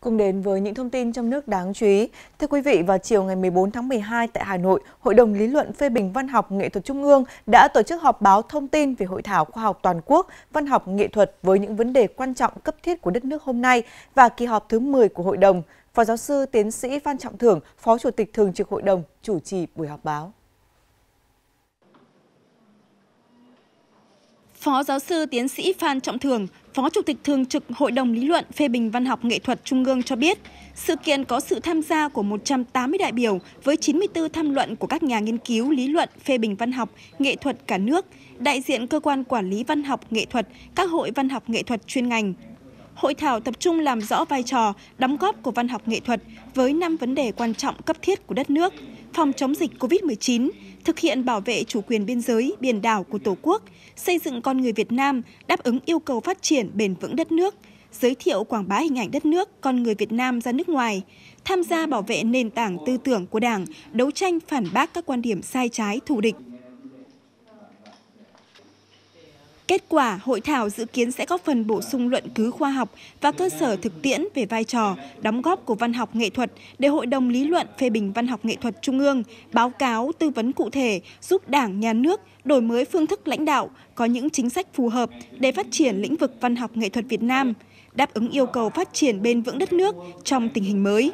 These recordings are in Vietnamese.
Cùng đến với những thông tin trong nước đáng chú ý. Thưa quý vị, vào chiều ngày 14 tháng 12 tại Hà Nội, Hội đồng Lý luận phê bình văn học nghệ thuật Trung ương đã tổ chức họp báo thông tin về hội thảo khoa học toàn quốc văn học nghệ thuật với những vấn đề quan trọng cấp thiết của đất nước hôm nay và kỳ họp thứ 10 của hội đồng. Phó giáo sư tiến sĩ Phan Trọng Thưởng, Phó Chủ tịch Thường trực Hội đồng chủ trì buổi họp báo. Phó giáo sư tiến sĩ Phan Trọng Thường, Phó Chủ tịch Thường trực Hội đồng Lý luận phê bình văn học nghệ thuật Trung ương cho biết, sự kiện có sự tham gia của 180 đại biểu với 94 tham luận của các nhà nghiên cứu lý luận phê bình văn học, nghệ thuật cả nước, đại diện cơ quan quản lý văn học nghệ thuật, các hội văn học nghệ thuật chuyên ngành, hội thảo tập trung làm rõ vai trò, đóng góp của văn học nghệ thuật với 5 vấn đề quan trọng cấp thiết của đất nước, phòng chống dịch COVID-19, thực hiện bảo vệ chủ quyền biên giới, biển đảo của Tổ quốc, xây dựng con người Việt Nam đáp ứng yêu cầu phát triển bền vững đất nước, giới thiệu quảng bá hình ảnh đất nước, con người Việt Nam ra nước ngoài, tham gia bảo vệ nền tảng tư tưởng của Đảng, đấu tranh phản bác các quan điểm sai trái thù địch. Kết quả, hội thảo dự kiến sẽ góp phần bổ sung luận cứ khoa học và cơ sở thực tiễn về vai trò, đóng góp của văn học nghệ thuật để Hội đồng Lý luận phê bình văn học nghệ thuật Trung ương báo cáo tư vấn cụ thể giúp Đảng, Nhà nước đổi mới phương thức lãnh đạo, có những chính sách phù hợp để phát triển lĩnh vực văn học nghệ thuật Việt Nam, đáp ứng yêu cầu phát triển bền vững đất nước trong tình hình mới.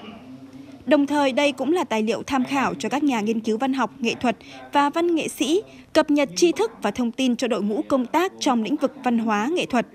Đồng thời đây cũng là tài liệu tham khảo cho các nhà nghiên cứu văn học, nghệ thuật và văn nghệ sĩ cập nhật tri thức và thông tin cho đội ngũ công tác trong lĩnh vực văn hóa nghệ thuật.